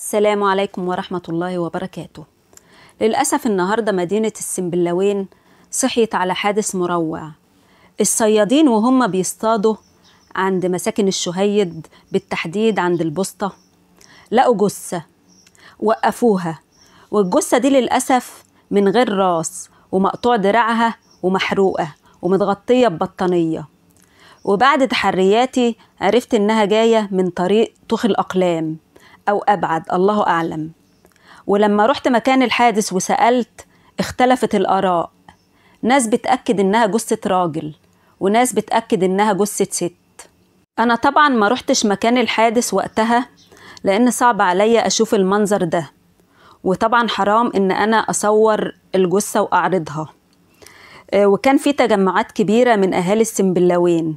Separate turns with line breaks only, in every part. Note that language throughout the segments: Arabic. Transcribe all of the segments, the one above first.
السلام عليكم ورحمة الله وبركاته للأسف النهاردة مدينة السنبلاوين صحيت على حادث مروع الصيادين وهم بيصطادوا عند مساكن الشهيد بالتحديد عند البسطة لقوا جثة وقفوها والجثة دي للأسف من غير راس ومقطوع دراعها ومحروقة ومتغطية ببطانية وبعد تحرياتي عرفت إنها جاية من طريق طوخ الأقلام أو أبعد الله أعلم ولما رحت مكان الحادث وسألت اختلفت الآراء ناس بتأكد إنها جثة راجل وناس بتأكد إنها جثة ست أنا طبعا ما رحتش مكان الحادث وقتها لأن صعب عليا أشوف المنظر ده وطبعا حرام إن أنا أصور الجثة وأعرضها آه، وكان في تجمعات كبيرة من أهالي السنبلاوين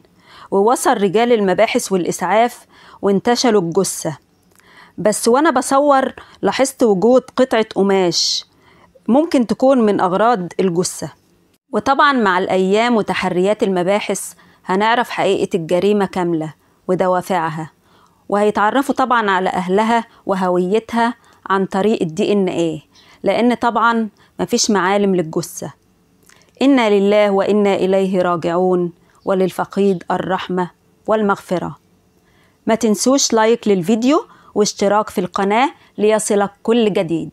ووصل رجال المباحث والإسعاف وانتشلوا الجثة بس وانا بصور لاحظت وجود قطعه قماش ممكن تكون من اغراض الجثه وطبعا مع الايام وتحريات المباحث هنعرف حقيقه الجريمه كامله ودوافعها وهيتعرفوا طبعا على اهلها وهويتها عن طريق الدي ان ايه لان طبعا مفيش معالم للجثه انا لله وانا اليه راجعون وللفقيد الرحمه والمغفره ما تنسوش لايك للفيديو واشتراك في القناة ليصلك كل جديد